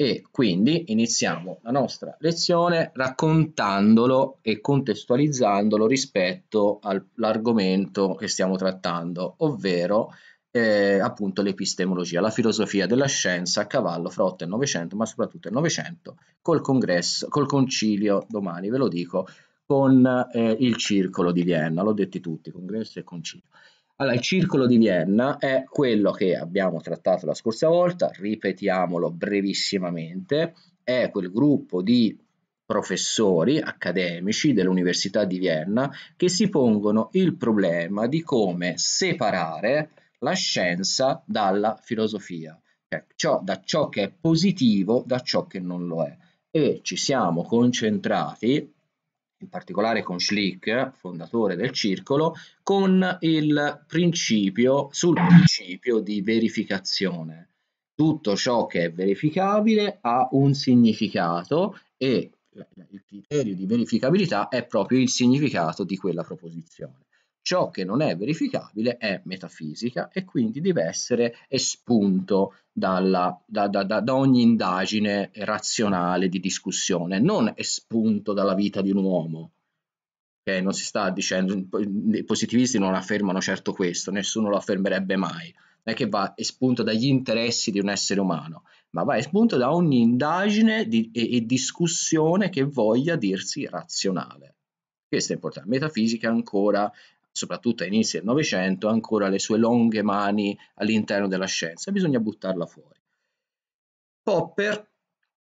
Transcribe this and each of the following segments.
e quindi iniziamo la nostra lezione raccontandolo e contestualizzandolo rispetto all'argomento che stiamo trattando, ovvero eh, appunto l'epistemologia, la filosofia della scienza a cavallo fra 8 e 900, ma soprattutto il 900, col congresso, col concilio domani, ve lo dico, con eh, il circolo di Vienna, l'ho detto tutti, congresso e concilio. Allora, il circolo di Vienna è quello che abbiamo trattato la scorsa volta, ripetiamolo brevissimamente, è quel gruppo di professori accademici dell'Università di Vienna che si pongono il problema di come separare la scienza dalla filosofia, cioè ciò, da ciò che è positivo da ciò che non lo è. E ci siamo concentrati in particolare con Schlick, fondatore del circolo, con il principio, sul principio di verificazione. Tutto ciò che è verificabile ha un significato e il criterio di verificabilità è proprio il significato di quella proposizione ciò che non è verificabile è metafisica e quindi deve essere espunto dalla, da, da, da, ogni indagine razionale di discussione, non espunto dalla vita di un uomo. Okay? Non si sta dicendo, i positivisti non affermano certo questo, nessuno lo affermerebbe mai. Non è che va espunto dagli interessi di un essere umano, ma va espunto da ogni indagine di, e, e discussione che voglia dirsi razionale. Questo è importante. Metafisica ancora soprattutto a inizio del Novecento, ancora le sue lunghe mani all'interno della scienza, bisogna buttarla fuori. Popper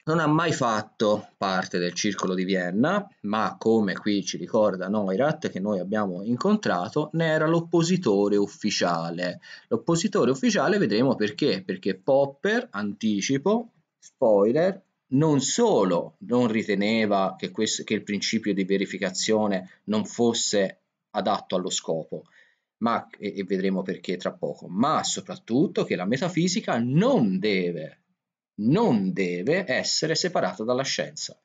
non ha mai fatto parte del circolo di Vienna, ma come qui ci ricorda Neurath che noi abbiamo incontrato, ne era l'oppositore ufficiale. L'oppositore ufficiale vedremo perché, perché Popper, anticipo, spoiler, non solo non riteneva che, questo, che il principio di verificazione non fosse adatto allo scopo, ma, e, e vedremo perché tra poco, ma soprattutto che la metafisica non deve, non deve essere separata dalla scienza.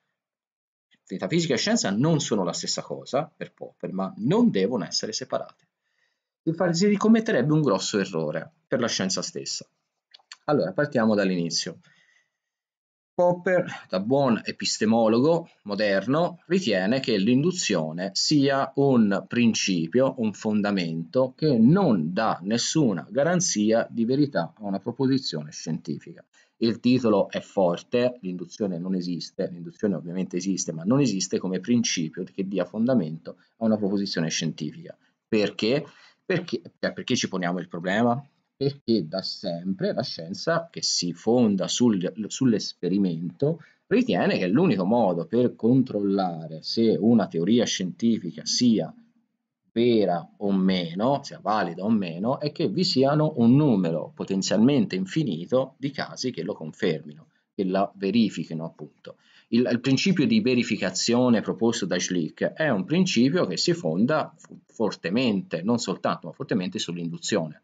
Metafisica e scienza non sono la stessa cosa per Popper, ma non devono essere separate. Infatti si ricommetterebbe un grosso errore per la scienza stessa. Allora, partiamo dall'inizio. Popper, da buon epistemologo moderno, ritiene che l'induzione sia un principio, un fondamento che non dà nessuna garanzia di verità a una proposizione scientifica. Il titolo è forte, l'induzione non esiste, l'induzione ovviamente esiste, ma non esiste come principio che dia fondamento a una proposizione scientifica. Perché? Perché, cioè, perché ci poniamo il problema? perché da sempre la scienza che si fonda sul, sull'esperimento ritiene che l'unico modo per controllare se una teoria scientifica sia vera o meno, sia valida o meno, è che vi siano un numero potenzialmente infinito di casi che lo confermino, che la verifichino appunto. Il, il principio di verificazione proposto da Schlick è un principio che si fonda fortemente, non soltanto, ma fortemente sull'induzione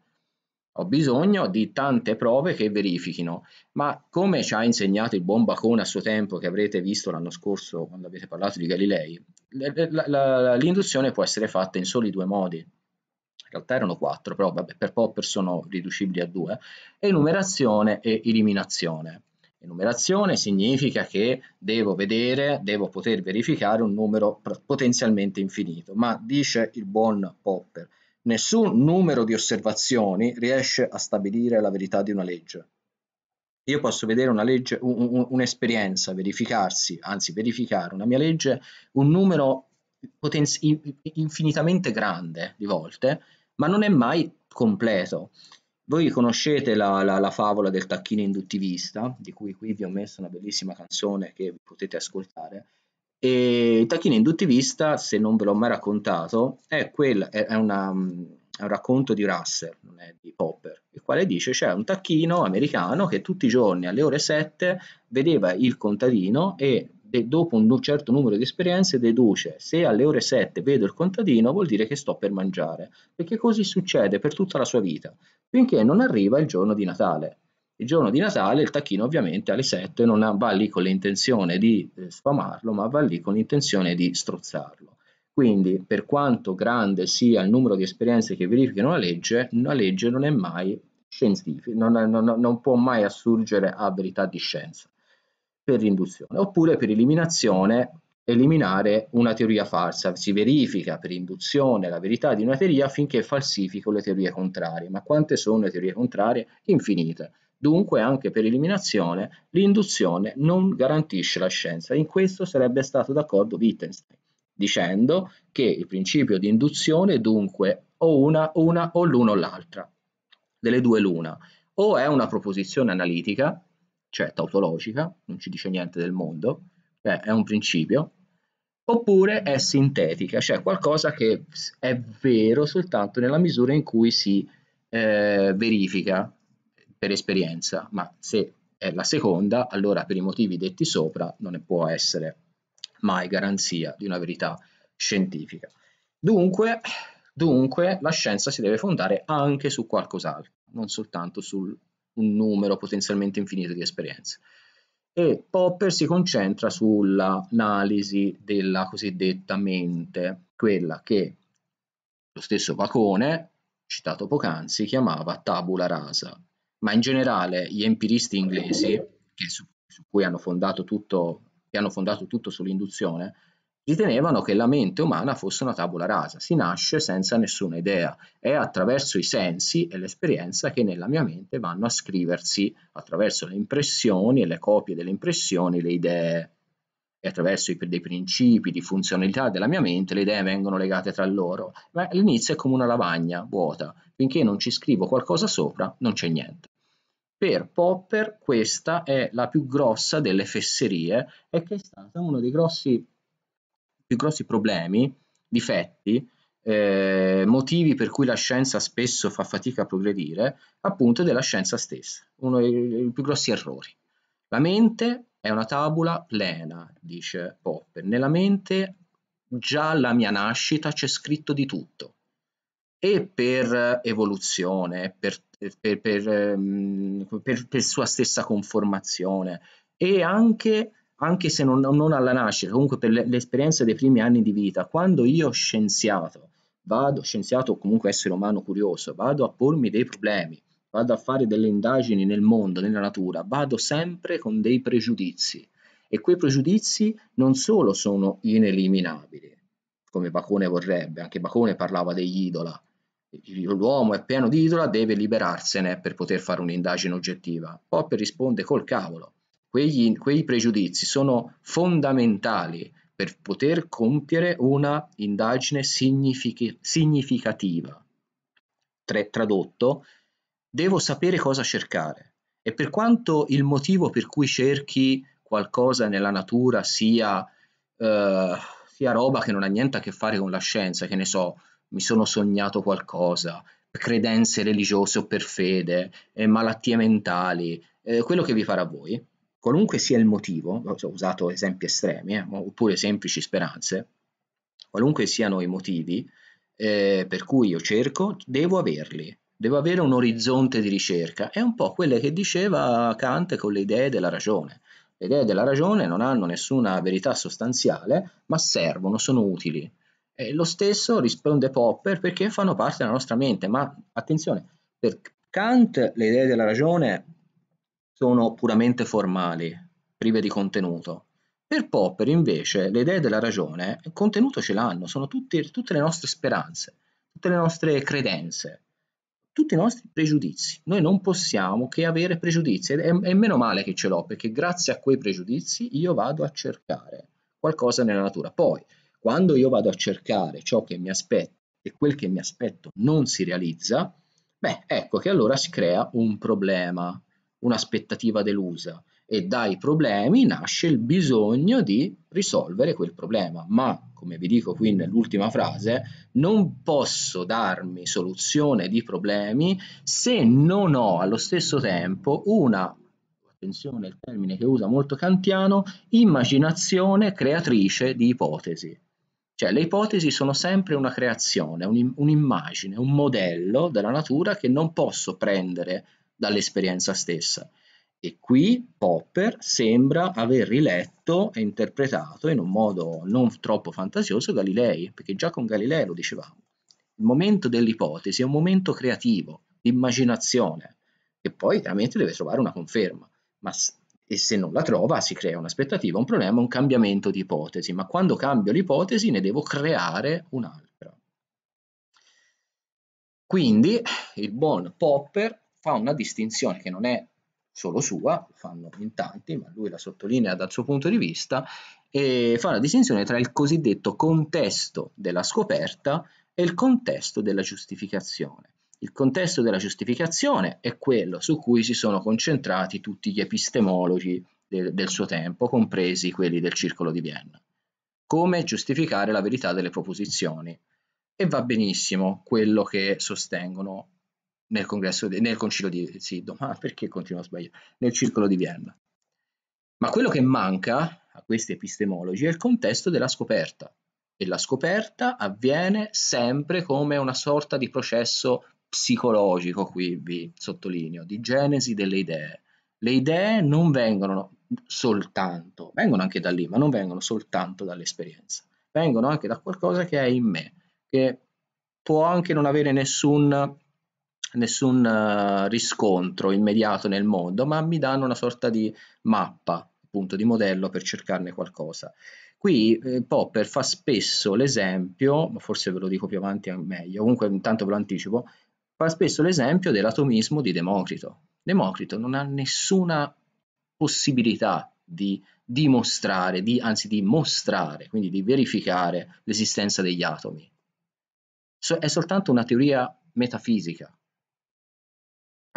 ho bisogno di tante prove che verifichino, ma come ci ha insegnato il buon Bacone a suo tempo, che avrete visto l'anno scorso quando avete parlato di Galilei, l'induzione può essere fatta in soli due modi, in realtà erano quattro, però vabbè, per Popper sono riducibili a due, enumerazione e eliminazione. Enumerazione significa che devo vedere, devo poter verificare un numero potenzialmente infinito, ma dice il buon Popper, Nessun numero di osservazioni riesce a stabilire la verità di una legge. Io posso vedere una legge, un'esperienza, verificarsi, anzi verificare una mia legge, un numero infinitamente grande di volte, ma non è mai completo. Voi conoscete la, la, la, favola del tacchino induttivista, di cui qui vi ho messo una bellissima canzone che potete ascoltare, e tacchino induttivista, se non ve l'ho mai raccontato, è, quel, è, è, una, mm, è un racconto di Russell, non è di Popper, il quale dice c'è un tacchino americano che tutti i giorni alle ore 7 vedeva il contadino e dopo un certo numero di esperienze deduce se alle ore 7 vedo il contadino vuol dire che sto per mangiare, perché così succede per tutta la sua vita, finché non arriva il giorno di Natale il giorno di Natale il tacchino ovviamente alle 7 non va lì con l'intenzione di eh, sfamarlo, ma va lì con l'intenzione di strozzarlo. Quindi, per quanto grande sia il numero di esperienze che verificano la legge, la legge non è mai scientifica, non, non, non può mai assurgere a verità di scienza per induzione. Oppure per eliminazione, eliminare una teoria falsa. Si verifica per induzione la verità di una teoria finché falsifico le teorie contrarie. Ma quante sono le teorie contrarie? Infinite Dunque anche per eliminazione l'induzione non garantisce la scienza. In questo sarebbe stato d'accordo Wittgenstein, dicendo che il principio di induzione è dunque o una, una o l'una o l'altra, delle due l'una. O è una proposizione analitica, cioè certo tautologica, non ci dice niente del mondo, cioè è un principio, oppure è sintetica, cioè qualcosa che è vero soltanto nella misura in cui si eh, verifica, per esperienza, ma se è la seconda, allora per i motivi detti sopra non ne può essere mai garanzia di una verità scientifica. Dunque, dunque la scienza si deve fondare anche su qualcos'altro, non soltanto su un numero potenzialmente infinito di esperienze. E Popper si concentra sull'analisi della cosiddetta mente, quella che lo stesso Bacone, citato poc'anzi, chiamava tabula rasa, ma in generale gli empiristi inglesi, su, su, cui hanno fondato tutto, che hanno fondato tutto sull'induzione, ritenevano che la mente umana fosse una tabula rasa, si nasce senza nessuna idea, è attraverso i sensi e l'esperienza che nella mia mente vanno a scriversi attraverso le impressioni e le copie delle impressioni, le idee, attraverso i, dei principi di funzionalità della mia mente le idee vengono legate tra loro, ma all'inizio è come una lavagna vuota, finché non ci scrivo qualcosa sopra non c'è niente. Per Popper questa è la più grossa delle fesserie e che è stata uno dei grossi, più grossi problemi, difetti, eh, motivi per cui la scienza spesso fa fatica a progredire, appunto della scienza stessa, uno dei più grossi errori. La mente è una tabula plena, dice Popper. Nella mente già alla mia nascita c'è scritto di tutto. E per evoluzione, per, per, ehm, per, per sua stessa conformazione e anche, anche se non, non, alla nascita, comunque per l'esperienza dei primi anni di vita, quando io scienziato, vado, scienziato o comunque essere umano curioso, vado a pormi dei problemi vado a fare delle indagini nel mondo, nella natura, vado sempre con dei pregiudizi e quei pregiudizi non solo sono ineliminabili, come Bacone vorrebbe, anche Bacone parlava degli idola, l'uomo è pieno di idola, deve liberarsene per poter fare un'indagine oggettiva. Popper risponde col cavolo, quegli, quei pregiudizi sono fondamentali per poter compiere una indagine significativa. tradotto, devo sapere cosa cercare e per quanto il motivo per cui cerchi qualcosa nella natura sia, eh, sia roba che non ha niente a che fare con la scienza, che ne so, mi sono sognato qualcosa, credenze religiose o per fede, eh, malattie mentali, eh, quello che vi farà voi, qualunque sia il motivo, ho usato esempi estremi eh, oppure semplici speranze, qualunque siano i motivi eh, per cui io cerco, devo averli devo avere un orizzonte di ricerca, è un po' quelle che diceva Kant con le idee della ragione. Le idee della ragione non hanno nessuna verità sostanziale, ma servono, sono utili. E lo stesso risponde Popper perché fanno parte della nostra mente, ma attenzione, per Kant le idee della ragione sono puramente formali, prive di contenuto. Per Popper invece le idee della ragione, il contenuto ce l'hanno, sono tutti, tutte le nostre speranze, tutte le nostre credenze tutti i nostri pregiudizi. Noi non possiamo che avere pregiudizi e, e meno male che ce l'ho perché grazie a quei pregiudizi io vado a cercare qualcosa nella natura. Poi, quando io vado a cercare ciò che mi aspetto e quel che mi aspetto non si realizza, beh, ecco che allora si crea un problema, un'aspettativa delusa e dai problemi nasce il bisogno di risolvere quel problema, ma come vi dico qui nell'ultima frase, non posso darmi soluzione di problemi se non ho allo stesso tempo una attenzione il termine che usa molto kantiano, immaginazione creatrice di ipotesi. Cioè le ipotesi sono sempre una creazione, un'immagine, un modello della natura che non posso prendere dall'esperienza stessa. E qui Popper sembra aver riletto e interpretato in un modo non troppo fantasioso Galilei, perché già con Galilei lo dicevamo. Il momento dell'ipotesi è un momento creativo, di immaginazione, che poi chiaramente deve trovare una conferma, ma e se non la trova si crea un'aspettativa, un problema, un cambiamento di ipotesi, ma quando cambio l'ipotesi ne devo creare un'altra. Quindi il buon Popper fa una distinzione che non è solo sua, fanno in tanti, ma lui la sottolinea dal suo punto di vista, e fa la distinzione tra il cosiddetto contesto della scoperta e il contesto della giustificazione. Il contesto della giustificazione è quello su cui si sono concentrati tutti gli epistemologi del, del suo tempo, compresi quelli del Circolo di Vienna. Come giustificare la verità delle proposizioni. E va benissimo quello che sostengono nel congresso, di, nel concilio di, sì, domani, perché continuo a sbagliare, nel circolo di Vienna. Ma quello che manca a questi epistemologi è il contesto della scoperta, e la scoperta avviene sempre come una sorta di processo psicologico, qui vi sottolineo, di genesi delle idee. Le idee non vengono soltanto, vengono anche da lì, ma non vengono soltanto dall'esperienza, vengono anche da qualcosa che è in me, che può anche non avere nessun nessun uh, riscontro immediato nel mondo, ma mi danno una sorta di mappa, appunto di modello per cercarne qualcosa. Qui eh, Popper fa spesso l'esempio, ma forse ve lo dico più avanti meglio, comunque intanto ve lo anticipo, fa spesso l'esempio dell'atomismo di Democrito. Democrito non ha nessuna possibilità di dimostrare, di, anzi di mostrare, quindi di verificare l'esistenza degli atomi. So, è soltanto una teoria metafisica,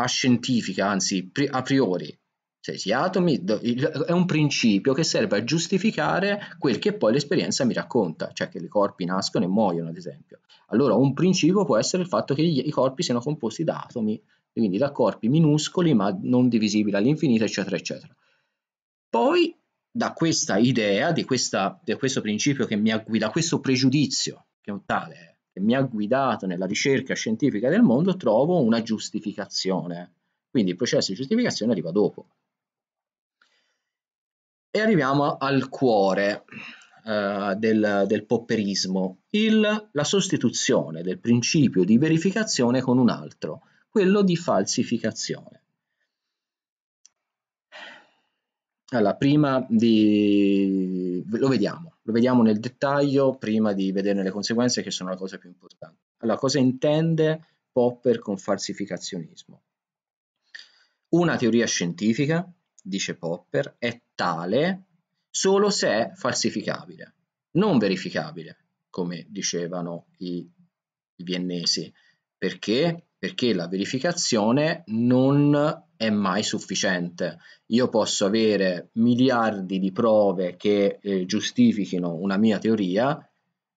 ascientifica, anzi a priori. Cioè, gli atomi è un principio che serve a giustificare quel che poi l'esperienza mi racconta, cioè che i corpi nascono e muoiono, ad esempio. Allora, un principio può essere il fatto che i corpi siano composti da atomi, quindi da corpi minuscoli ma non divisibili all'infinito, eccetera, eccetera. Poi, da questa idea, di, questa, di questo principio che mi ha guidato, da questo pregiudizio, che è un tale che mi ha guidato nella ricerca scientifica del mondo, trovo una giustificazione. Quindi il processo di giustificazione arriva dopo. E arriviamo al cuore eh, del, del, popperismo, il, la sostituzione del principio di verificazione con un altro, quello di falsificazione. Allora, prima di... lo vediamo. Lo vediamo nel dettaglio prima di vederne le conseguenze che sono la cosa più importante. Allora, cosa intende Popper con falsificazionismo? Una teoria scientifica, dice Popper, è tale solo se è falsificabile, non verificabile, come dicevano i, i viennesi, perché perché la verificazione non è mai sufficiente. Io posso avere miliardi di prove che eh, giustifichino una mia teoria,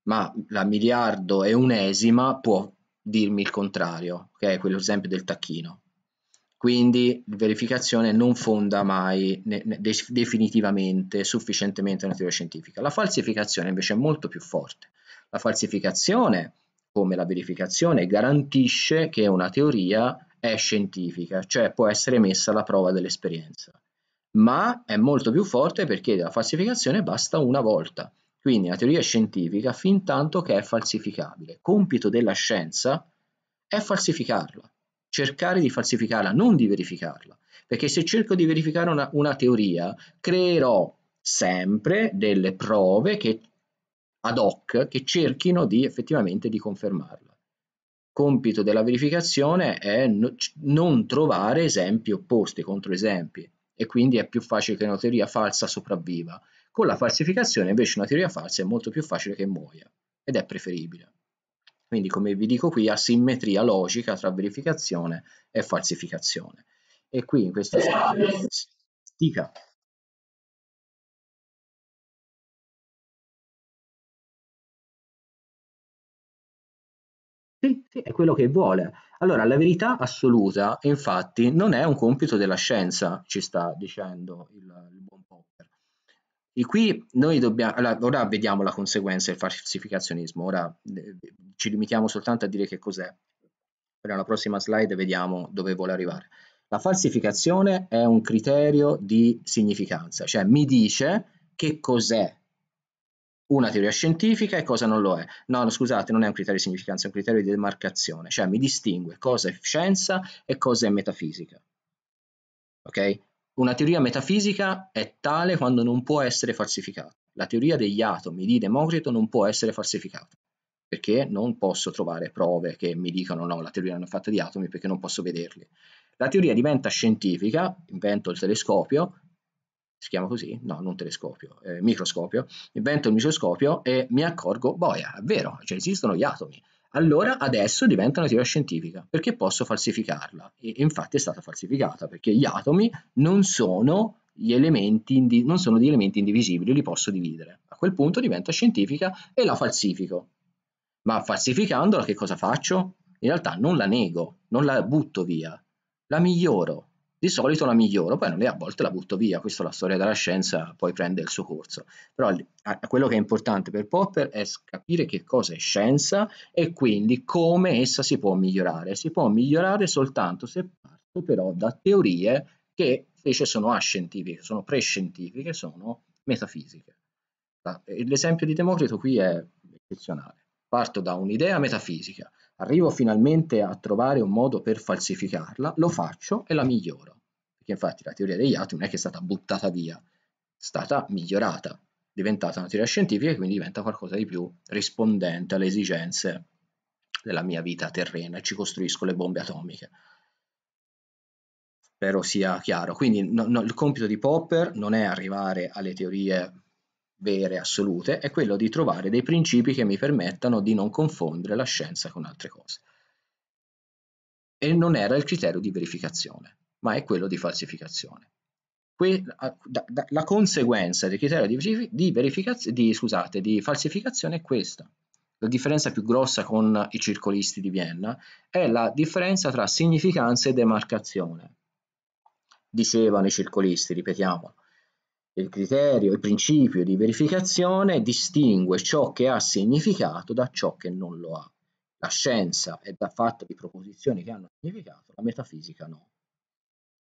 ma la miliardo e unesima può dirmi il contrario, che è quello esempio del tacchino. Quindi la verificazione non fonda mai ne, ne, definitivamente, sufficientemente una teoria scientifica. La falsificazione invece è molto più forte. La falsificazione come la verificazione garantisce che una teoria è scientifica, cioè può essere messa alla prova dell'esperienza. Ma è molto più forte perché la falsificazione basta una volta. Quindi la teoria è scientifica fin tanto che è falsificabile. Compito della scienza è falsificarla, cercare di falsificarla, non di verificarla. Perché se cerco di verificare una, una teoria, creerò sempre delle prove che ad hoc che cerchino di effettivamente di confermarla. Compito della verificazione è no, non trovare esempi opposti, controesempi, e quindi è più facile che una teoria falsa sopravviva. Con la falsificazione invece una teoria falsa è molto più facile che muoia, ed è preferibile. Quindi come vi dico qui, asimmetria logica tra verificazione e falsificazione. E qui in questo senso... Stica. Sì, è quello che vuole. Allora, la verità assoluta, infatti, non è un compito della scienza, ci sta dicendo il, il buon Popper. E qui noi dobbiamo, allora, ora vediamo la conseguenza del falsificazionismo, ora eh, ci limitiamo soltanto a dire che cos'è. Però nella prossima slide vediamo dove vuole arrivare. La falsificazione è un criterio di significanza, cioè mi dice che cos'è una teoria scientifica e cosa non lo è. No, no, scusate, non è un criterio di significanza, è un criterio di demarcazione, cioè mi distingue cosa è scienza e cosa è metafisica. Ok? Una teoria metafisica è tale quando non può essere falsificata. La teoria degli atomi di Democrito non può essere falsificata, perché non posso trovare prove che mi dicano no, la teoria non è fatta di atomi perché non posso vederli. La teoria diventa scientifica, invento il telescopio, si chiama così? No, non telescopio, eh, microscopio, invento il microscopio e mi accorgo, boia, è vero, cioè esistono gli atomi. Allora adesso diventa una teoria scientifica perché posso falsificarla e infatti è stata falsificata perché gli atomi non sono, elementi, non sono degli elementi indivisibili, li posso dividere. A quel punto diventa scientifica e la falsifico. Ma falsificandola che cosa faccio? In realtà non la nego, non la butto via, la miglioro, di solito la miglioro, poi a volte la butto via, questa è la storia della scienza, poi prende il suo corso. Però quello che è importante per Popper è capire che cosa è scienza e quindi come essa si può migliorare. Si può migliorare soltanto se parto però da teorie che invece sono ascientifiche, sono prescientifiche, sono metafisiche. Ah, l'esempio di Democrito qui è eccezionale. Parto da un'idea metafisica, arrivo finalmente a trovare un modo per falsificarla, lo faccio e la miglioro. Perché infatti la teoria degli atomi non è che è stata buttata via, è stata migliorata, diventata una teoria scientifica e quindi diventa qualcosa di più rispondente alle esigenze della mia vita terrena e ci costruisco le bombe atomiche. Spero sia chiaro. Quindi no, no, il compito di Popper non è arrivare alle teorie vere, assolute, è quello di trovare dei principi che mi permettano di non confondere la scienza con altre cose. E non era il criterio di verificazione, ma è quello di falsificazione. Que da, da, la conseguenza del criterio di, di, di, scusate, di falsificazione è questa. La differenza più grossa con i circolisti di Vienna è la differenza tra significanza e demarcazione. Dicevano i circolisti, ripetiamolo il criterio, il principio di verificazione distingue ciò che ha significato da ciò che non lo ha. La scienza è fatta di proposizioni che hanno significato, la metafisica no.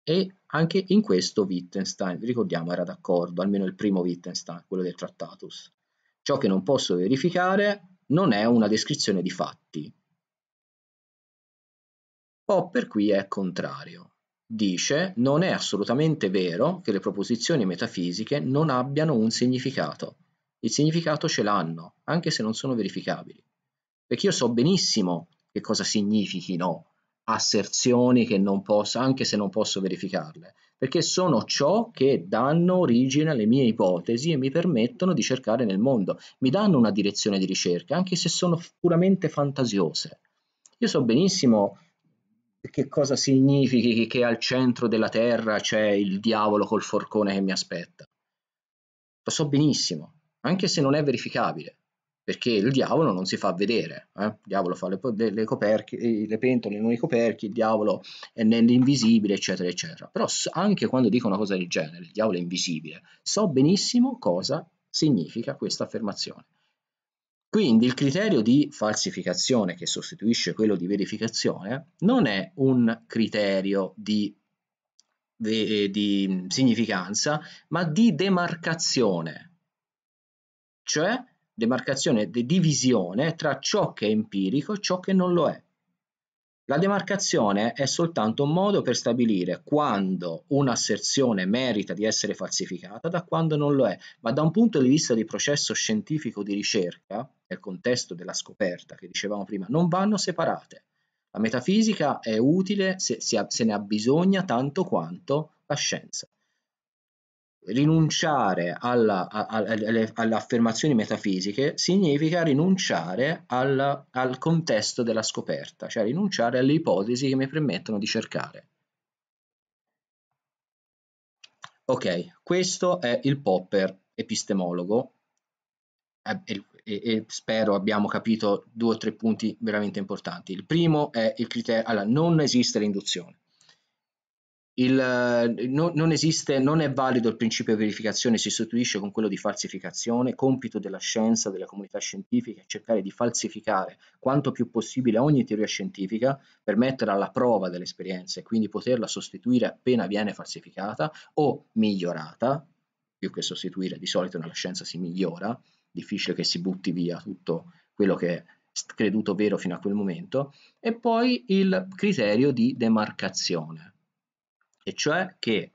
E anche in questo Wittgenstein, ricordiamo, era d'accordo, almeno il primo Wittgenstein, quello del Trattatus. Ciò che non posso verificare non è una descrizione di fatti, o per cui è contrario dice non è assolutamente vero che le proposizioni metafisiche non abbiano un significato. Il significato ce l'hanno, anche se non sono verificabili. Perché io so benissimo che cosa significhino asserzioni che non posso, anche se non posso verificarle, perché sono ciò che danno origine alle mie ipotesi e mi permettono di cercare nel mondo, mi danno una direzione di ricerca, anche se sono puramente fantasiose. Io so benissimo che cosa significhi che al centro della terra c'è il diavolo col forcone che mi aspetta. Lo so benissimo, anche se non è verificabile, perché il diavolo non si fa vedere. Eh? Il diavolo fa le, le, coperchi, le pentole non i coperchi, il diavolo è nell'invisibile, eccetera, eccetera. Però anche quando dico una cosa del genere, il diavolo è invisibile, so benissimo cosa significa questa affermazione. Quindi il criterio di falsificazione che sostituisce quello di verificazione non è un criterio di, eh, di, significanza, ma di demarcazione, cioè demarcazione, di divisione tra ciò che è empirico e ciò che non lo è. La demarcazione è soltanto un modo per stabilire quando un'asserzione merita di essere falsificata da quando non lo è, ma da un punto di vista di processo scientifico di ricerca, nel contesto della scoperta che dicevamo prima, non vanno separate. La metafisica è utile se, se ne ha bisogno tanto quanto la scienza rinunciare alla, a, a, alle, alle, affermazioni metafisiche significa rinunciare alla, al contesto della scoperta, cioè rinunciare alle ipotesi che mi permettono di cercare. Ok, questo è il Popper epistemologo e, e, e spero abbiamo capito due o tre punti veramente importanti. Il primo è il criterio, allora non esiste l'induzione. Il, eh, no, non esiste, non è valido il principio di verificazione, si sostituisce con quello di falsificazione. Compito della scienza, della comunità scientifica è cercare di falsificare quanto più possibile ogni teoria scientifica per metterla alla prova dell'esperienza e quindi poterla sostituire appena viene falsificata o migliorata, più che sostituire, di solito nella scienza si migliora, difficile che si butti via tutto quello che è creduto vero fino a quel momento, e poi il criterio di demarcazione e cioè che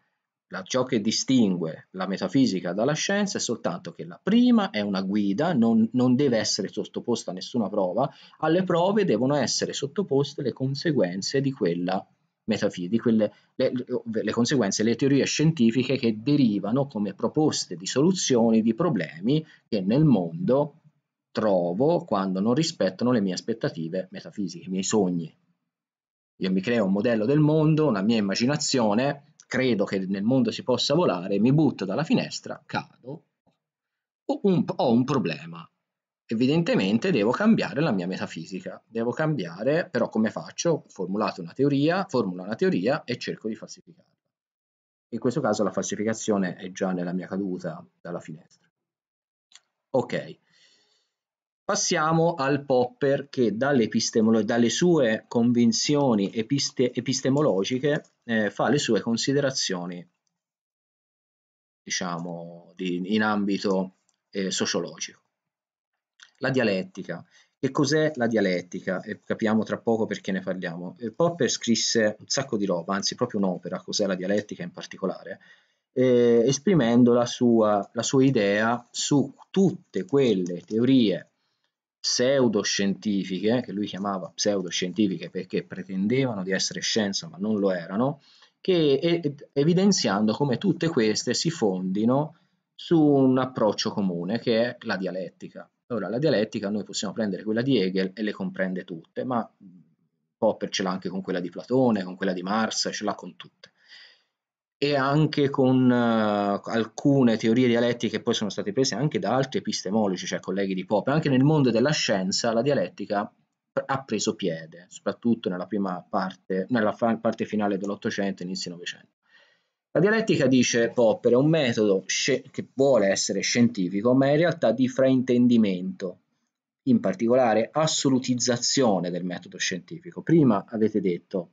la, ciò che distingue la metafisica dalla scienza è soltanto che la prima è una guida, non, non, deve essere sottoposta a nessuna prova, alle prove devono essere sottoposte le conseguenze di quella metafisica, quelle, le, le, conseguenze, le teorie scientifiche che derivano come proposte di soluzioni di problemi che nel mondo trovo quando non rispettano le mie aspettative metafisiche, i miei sogni io mi creo un modello del mondo, una mia immaginazione, credo che nel mondo si possa volare, mi butto dalla finestra, cado, ho un, ho un problema. Evidentemente devo cambiare la mia metafisica, devo cambiare, però come faccio? Ho formulato una teoria, formulo una teoria e cerco di falsificarla. In questo caso la falsificazione è già nella mia caduta dalla finestra. Ok, Passiamo al Popper che dalle, dalle sue convinzioni episte epistemologiche eh, fa le sue considerazioni diciamo, di, in ambito eh, sociologico. La dialettica. Che cos'è la dialettica? E capiamo tra poco perché ne parliamo. E eh, Popper scrisse un sacco di roba, anzi proprio un'opera, cos'è la dialettica in particolare, eh, esprimendo la sua, la sua idea su tutte quelle teorie pseudoscientifiche, che lui chiamava pseudoscientifiche perché pretendevano di essere scienza ma non lo erano, che, evidenziando come tutte queste si fondino su un approccio comune che è la dialettica. Allora, la dialettica noi possiamo prendere quella di Hegel e le comprende tutte, ma Popper ce l'ha anche con quella di Platone, con quella di Marx, ce l'ha con tutte e anche con uh, alcune teorie dialettiche che poi sono state prese anche da altri epistemologi, cioè colleghi di Pope, anche nel mondo della scienza la dialettica ha preso piede, soprattutto nella prima parte, nella parte finale dell'Ottocento e inizio Novecento. La dialettica, dice Popper, è un metodo che vuole essere scientifico, ma in realtà di fraintendimento, in particolare assolutizzazione del metodo scientifico. Prima avete detto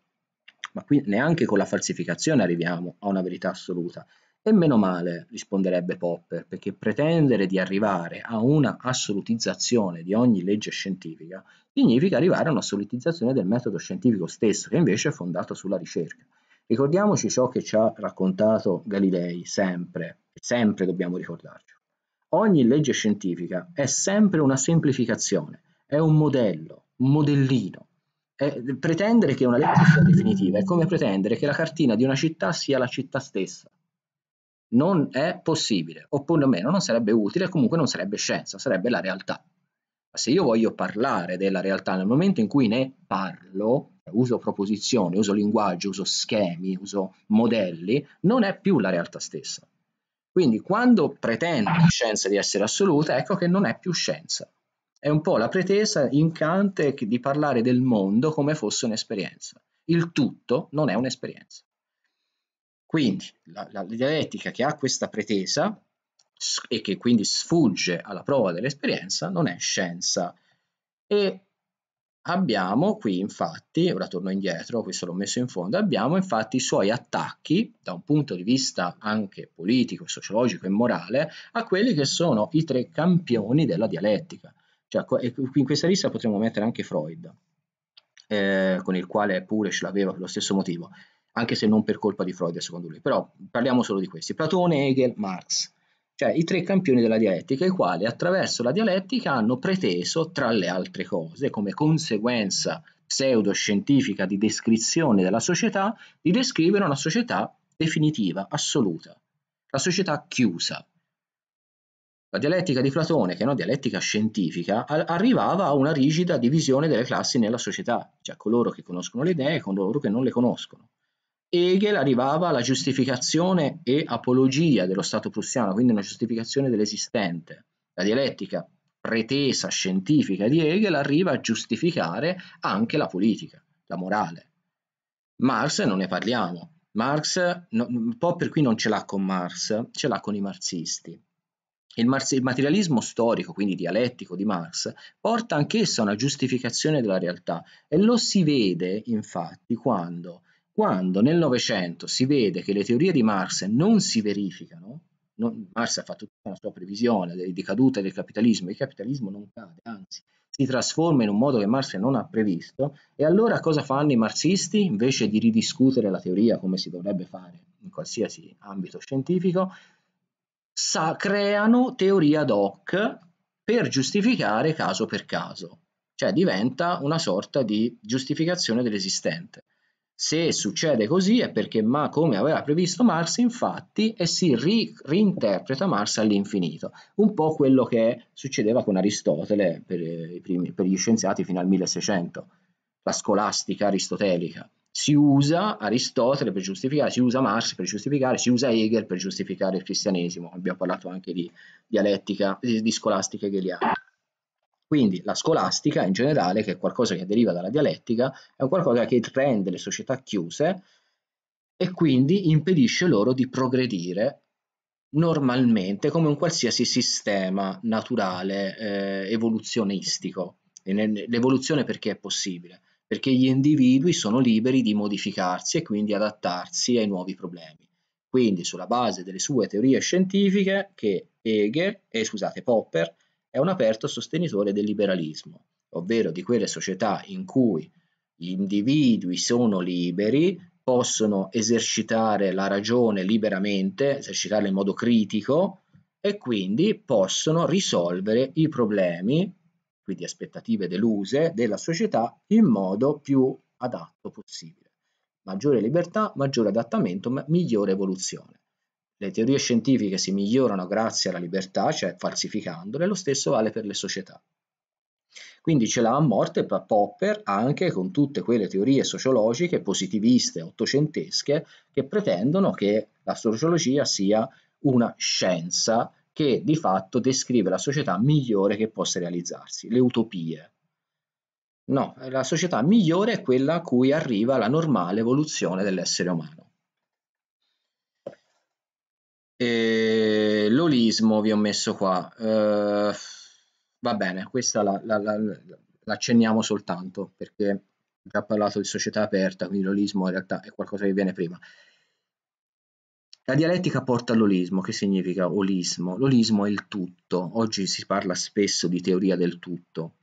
ma qui neanche con la falsificazione arriviamo a una verità assoluta. E meno male, risponderebbe Popper, perché pretendere di arrivare a una assolutizzazione di ogni legge scientifica significa arrivare a un'assolutizzazione del metodo scientifico stesso, che invece è fondato sulla ricerca. Ricordiamoci ciò che ci ha raccontato Galilei, sempre, sempre dobbiamo ricordarci. Ogni legge scientifica è sempre una semplificazione, è un modello, un modellino, è, pretendere che una lettera sia definitiva è come pretendere che la cartina di una città sia la città stessa. Non è possibile, oppure almeno non sarebbe utile, comunque non sarebbe scienza, sarebbe la realtà. Ma se io voglio parlare della realtà nel momento in cui ne parlo, cioè uso proposizioni, uso linguaggio, uso schemi, uso modelli, non è più la realtà stessa. Quindi quando pretendo la scienza di essere assoluta, ecco che non è più scienza. È un po' la pretesa in Kant di parlare del mondo come fosse un'esperienza. Il tutto non è un'esperienza. Quindi la, la, dialettica che ha questa pretesa e che quindi sfugge alla prova dell'esperienza non è scienza. E abbiamo qui infatti, ora torno indietro, questo l'ho messo in fondo, abbiamo infatti i suoi attacchi da un punto di vista anche politico, sociologico e morale a quelli che sono i tre campioni della dialettica cioè, in questa lista potremmo mettere anche Freud, eh, con il quale pure ce l'aveva per lo stesso motivo, anche se non per colpa di Freud secondo lui, però parliamo solo di questi, Platone, Hegel, Marx, cioè i tre campioni della dialettica, i quali attraverso la dialettica hanno preteso, tra le altre cose, come conseguenza pseudoscientifica di descrizione della società, di descrivere una società definitiva, assoluta, la società chiusa, la dialettica di Platone, che è una dialettica scientifica, arrivava a una rigida divisione delle classi nella società, cioè coloro che conoscono le idee e coloro che non le conoscono. Hegel arrivava alla giustificazione e apologia dello Stato prussiano, quindi una giustificazione dell'esistente. La dialettica pretesa scientifica di Hegel arriva a giustificare anche la politica, la morale. Marx non ne parliamo. Marx, un po' per cui non ce l'ha con Marx, ce l'ha con i marxisti. Il, materialismo storico, quindi dialettico di Marx, porta anch'esso a una giustificazione della realtà e lo si vede infatti quando, quando nel Novecento si vede che le teorie di Marx non si verificano, non, Marx ha fatto tutta una sua previsione di caduta del capitalismo, il capitalismo non cade, anzi si trasforma in un modo che Marx non ha previsto e allora cosa fanno i marxisti? Invece di ridiscutere la teoria come si dovrebbe fare in qualsiasi ambito scientifico, sa, creano teoria ad hoc per giustificare caso per caso, cioè diventa una sorta di giustificazione dell'esistente. Se succede così è perché, ma come aveva previsto Marx, infatti, e si ri- reinterpreta Marx all'infinito, un po' quello che succedeva con Aristotele per, eh, primi, per gli scienziati fino al 1600, la scolastica aristotelica si usa Aristotele per giustificare, si usa Marx per giustificare, si usa Hegel per giustificare il cristianesimo, abbiamo parlato anche di dialettica, di, di scolastica hegeliana. Quindi la scolastica in generale, che è qualcosa che deriva dalla dialettica, è qualcosa che rende le società chiuse e quindi impedisce loro di progredire normalmente come un qualsiasi sistema naturale eh, evoluzionistico. L'evoluzione perché è possibile? perché gli individui sono liberi di modificarsi e quindi adattarsi ai nuovi problemi. Quindi sulla base delle sue teorie scientifiche che Hegel, eh, scusate, Popper è un aperto sostenitore del liberalismo, ovvero di quelle società in cui gli individui sono liberi, possono esercitare la ragione liberamente, esercitarla in modo critico e quindi possono risolvere i problemi quindi aspettative deluse, della società in modo più adatto possibile. Maggiore libertà, maggiore adattamento, ma migliore evoluzione. Le teorie scientifiche si migliorano grazie alla libertà, cioè falsificandole, lo stesso vale per le società. Quindi ce l'ha a morte Popper anche con tutte quelle teorie sociologiche positiviste ottocentesche che pretendono che la sociologia sia una scienza che di fatto descrive la società migliore che possa realizzarsi, le utopie. No, la società migliore è quella a cui arriva la normale evoluzione dell'essere umano. E l'olismo vi ho messo qua. Eh, va bene, questa la, la, la, l'accenniamo soltanto perché ho già parlato di società aperta, quindi l'olismo in realtà è qualcosa che viene prima. La dialettica porta all'olismo, che significa olismo? L'olismo è il tutto, oggi si parla spesso di teoria del tutto,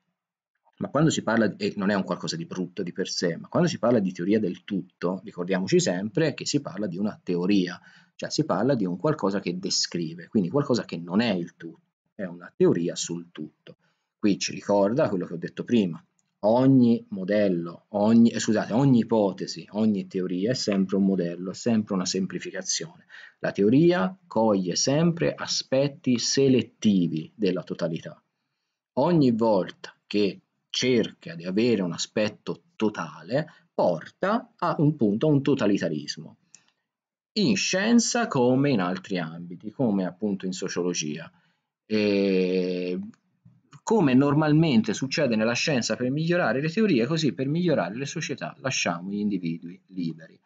ma quando si parla, e non è un qualcosa di brutto di per sé, ma quando si parla di teoria del tutto, ricordiamoci sempre che si parla di una teoria, cioè si parla di un qualcosa che descrive, quindi qualcosa che non è il tutto, è una teoria sul tutto. Qui ci ricorda quello che ho detto prima, ogni modello, ogni, eh, scusate, ogni ipotesi, ogni teoria è sempre un modello, è sempre una semplificazione. La teoria coglie sempre aspetti selettivi della totalità. Ogni volta che cerca di avere un aspetto totale, porta a un punto, a un totalitarismo. In scienza come in altri ambiti, come appunto in sociologia. E come normalmente succede nella scienza per migliorare le teorie, così per migliorare le società lasciamo gli individui liberi.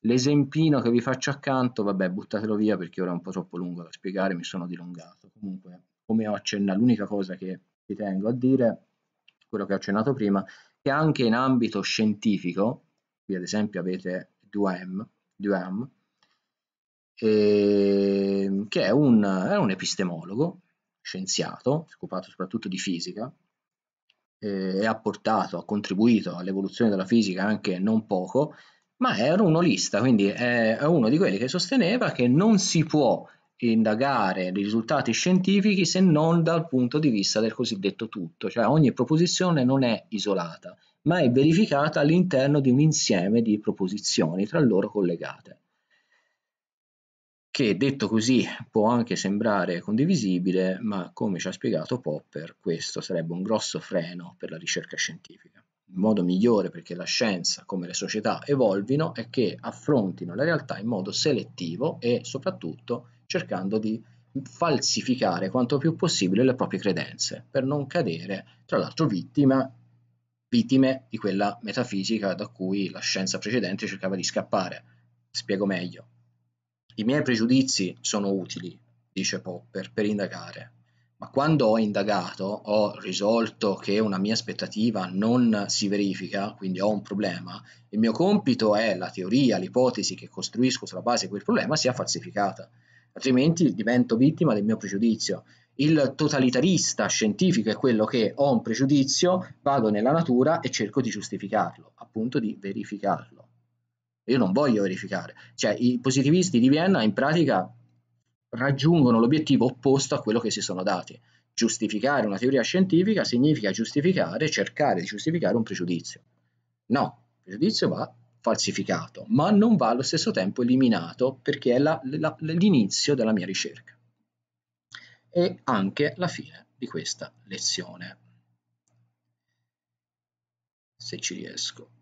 L'esempino che vi faccio accanto, vabbè, buttatelo via perché ora è un po' troppo lungo da spiegare, mi sono dilungato. Comunque, come ho accennato, l'unica cosa che ci tengo a dire, quello che ho accennato prima, che anche in ambito scientifico, qui ad esempio avete Duhem, Duhem ehm, che è un, è un epistemologo, scienziato, si è occupato soprattutto di fisica, eh, e ha portato, ha contribuito all'evoluzione della fisica anche non poco, ma era un olista, quindi è uno di quelli che sosteneva che non si può indagare i risultati scientifici se non dal punto di vista del cosiddetto tutto, cioè ogni proposizione non è isolata, ma è verificata all'interno di un insieme di proposizioni tra loro collegate che detto così può anche sembrare condivisibile, ma come ci ha spiegato Popper, questo sarebbe un grosso freno per la ricerca scientifica. Il modo migliore perché la scienza, come le società, evolvino è che affrontino la realtà in modo selettivo e soprattutto cercando di falsificare quanto più possibile le proprie credenze, per non cadere, tra l'altro, vittima, vittime di quella metafisica da cui la scienza precedente cercava di scappare. Spiego meglio i miei pregiudizi sono utili, dice Popper, per indagare, ma quando ho indagato, ho risolto che una mia aspettativa non si verifica, quindi ho un problema, il mio compito è la teoria, l'ipotesi che costruisco sulla base di quel problema sia falsificata, altrimenti divento vittima del mio pregiudizio. Il totalitarista scientifico è quello che ho un pregiudizio, vado nella natura e cerco di giustificarlo, appunto di verificarlo. Io non voglio verificare. Cioè, i positivisti di Vienna in pratica raggiungono l'obiettivo opposto a quello che si sono dati. Giustificare una teoria scientifica significa giustificare, cercare di giustificare un pregiudizio. No, il pregiudizio va falsificato, ma non va allo stesso tempo eliminato perché è l'inizio della mia ricerca. E anche la fine di questa lezione. Se ci riesco.